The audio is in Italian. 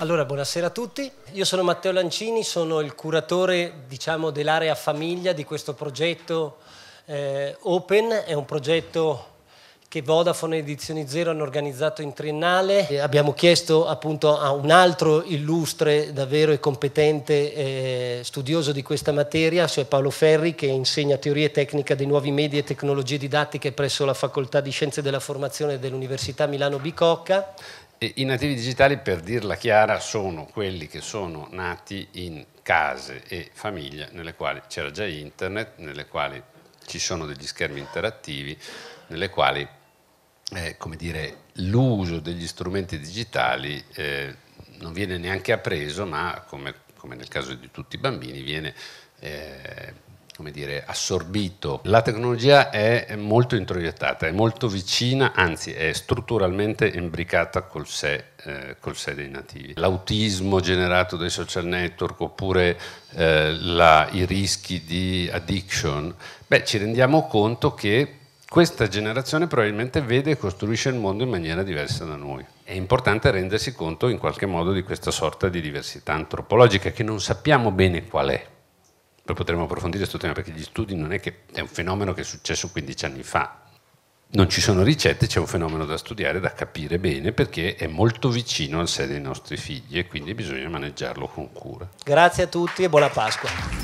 Allora, buonasera a tutti. Io sono Matteo Lancini, sono il curatore diciamo, dell'area famiglia di questo progetto eh, Open. È un progetto che Vodafone e Edizioni Zero hanno organizzato in triennale. E abbiamo chiesto appunto a un altro illustre, davvero e competente eh, studioso di questa materia, cioè Paolo Ferri, che insegna teoria e tecnica dei nuovi media e tecnologie didattiche presso la Facoltà di Scienze della Formazione dell'Università Milano Bicocca e I nativi digitali, per dirla chiara, sono quelli che sono nati in case e famiglie nelle quali c'era già internet, nelle quali ci sono degli schermi interattivi, nelle quali eh, dire, l'uso degli strumenti digitali eh, non viene neanche appreso, ma come, come, nel caso di tutti i bambini, viene eh, come dire, assorbito. La tecnologia è molto introiettata, è molto vicina, anzi è strutturalmente imbricata col sé, eh, col sé dei nativi. L'autismo generato dai social network oppure eh, la, i rischi di addiction, beh, ci rendiamo conto che questa generazione probabilmente vede e costruisce il mondo in maniera diversa da noi. È importante rendersi conto in qualche modo di questa sorta di diversità antropologica che non sappiamo bene qual è poi potremmo approfondire questo tema perché gli studi non è che è un fenomeno che è successo 15 anni fa. Non ci sono ricette, c'è un fenomeno da studiare, da capire bene perché è molto vicino al sé dei nostri figli e quindi bisogna maneggiarlo con cura. Grazie a tutti e buona Pasqua.